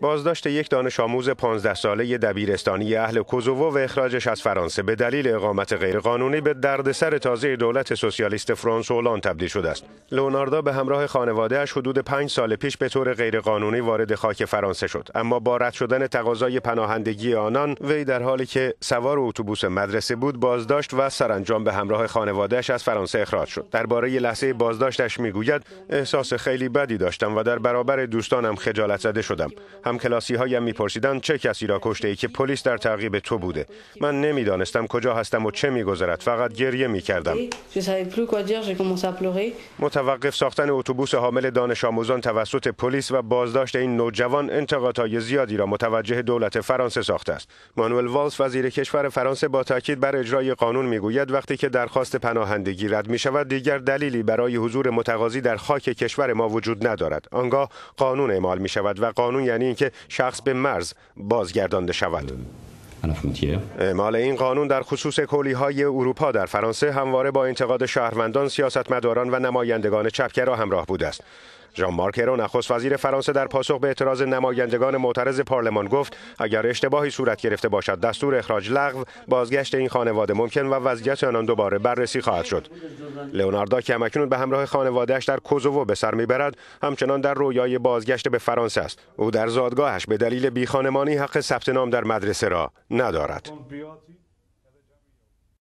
بازداشت یک دانش آموز 15 ساله دبیرستانی اهل کوزوو و اخراجش از فرانسه به دلیل اقامت غیرقانونی به دردسر تازه دولت سوسیالیست فرانس لان تبدیل شده است. لوناردا به همراه اش حدود پنج سال پیش به طور غیرقانونی وارد خاک فرانسه شد، اما با رد شدن تقاضای پناهندگی آنان، وی در حالی که سوار اتوبوس مدرسه بود بازداشت و سرانجام به همراه خانوادهش از فرانسه اخراج شد. درباره لحظه بازداشتش میگوید: احساس خیلی بدی داشتم و در برابر دوستانم خجالت زده شدم. هم کلاسی هایم میپرسیدند چه کسی را کشته ای که پلیس در تعقیب تو بوده من نمیدانستم کجا هستم و چه میگذرد فقط گریه میکردم متوقف ساختن اتوبوس حامل دانش آموزان توسط پلیس و بازداشت این نوجوان انتقادهای زیادی را متوجه دولت فرانسه ساخته است مانوئل والز وزیر کشور فرانسه با تاکید بر اجرای قانون میگوید وقتی که درخواست پناهندگی رد می شود دیگر دلیلی برای حضور متقاضی در خاک کشور ما وجود ندارد آنگاه قانون اعمال می شود و قانون یعنی که شخص به مرز بازگردانده شود اعمال این قانون در خصوص کولی های اروپا در فرانسه همواره با انتقاد شهروندان، سیاستمداران و نمایندگان چپگرا همراه بود است. ژان مارک نخست وزیر فرانسه در پاسخ به اعتراض نمایندگان معترض پارلمان گفت اگر اشتباهی صورت گرفته باشد دستور اخراج لغو بازگشت این خانواده ممکن و وضعیت آنان دوباره بررسی خواهد شد لئوناردا که همکنون به همراه خانوادهش در کوزوو به سر میبرد همچنان در رویای بازگشت به فرانسه است او در زادگاهش به دلیل بیخانمانی حق ثبت نام در مدرسه را ندارد